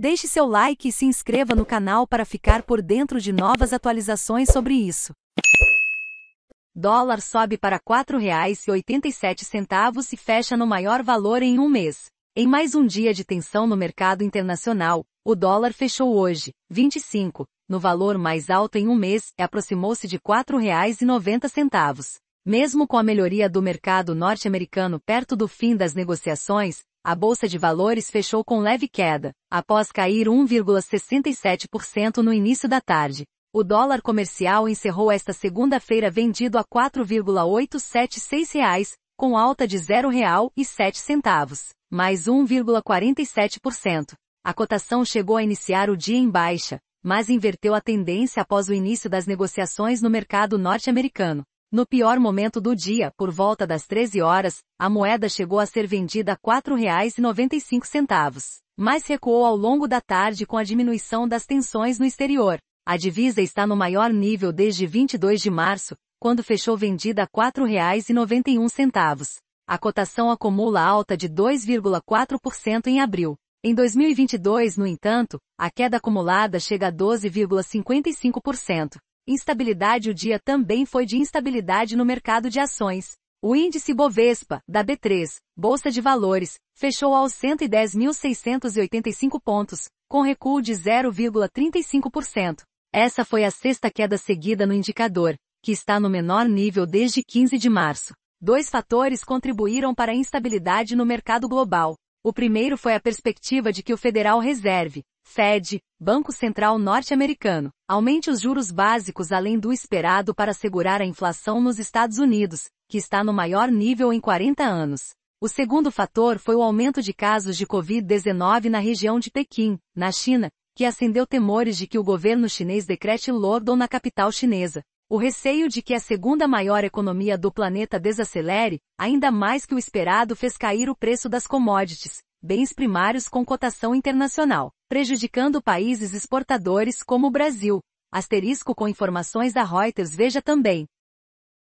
Deixe seu like e se inscreva no canal para ficar por dentro de novas atualizações sobre isso. Dólar sobe para R$ 4,87 e fecha no maior valor em um mês. Em mais um dia de tensão no mercado internacional, o dólar fechou hoje, 25, no valor mais alto em um mês e aproximou-se de R$ 4,90. Mesmo com a melhoria do mercado norte-americano perto do fim das negociações, a bolsa de valores fechou com leve queda, após cair 1,67% no início da tarde. O dólar comercial encerrou esta segunda-feira vendido a R$ 4,876, reais, com alta de R$ 0,07, mais 1,47%. A cotação chegou a iniciar o dia em baixa, mas inverteu a tendência após o início das negociações no mercado norte-americano. No pior momento do dia, por volta das 13 horas, a moeda chegou a ser vendida a R$ 4,95, mas recuou ao longo da tarde com a diminuição das tensões no exterior. A divisa está no maior nível desde 22 de março, quando fechou vendida a R$ 4,91. A cotação acumula alta de 2,4% em abril. Em 2022, no entanto, a queda acumulada chega a 12,55%. Instabilidade O dia também foi de instabilidade no mercado de ações. O índice Bovespa, da B3, Bolsa de Valores, fechou aos 110.685 pontos, com recuo de 0,35%. Essa foi a sexta queda seguida no indicador, que está no menor nível desde 15 de março. Dois fatores contribuíram para a instabilidade no mercado global. O primeiro foi a perspectiva de que o Federal Reserve, Fed, Banco Central Norte-Americano, aumente os juros básicos além do esperado para segurar a inflação nos Estados Unidos, que está no maior nível em 40 anos. O segundo fator foi o aumento de casos de Covid-19 na região de Pequim, na China, que acendeu temores de que o governo chinês decrete lockdown na capital chinesa, o receio de que a segunda maior economia do planeta desacelere, ainda mais que o esperado, fez cair o preço das commodities, bens primários com cotação internacional, prejudicando países exportadores como o Brasil. Asterisco com informações da Reuters. Veja também: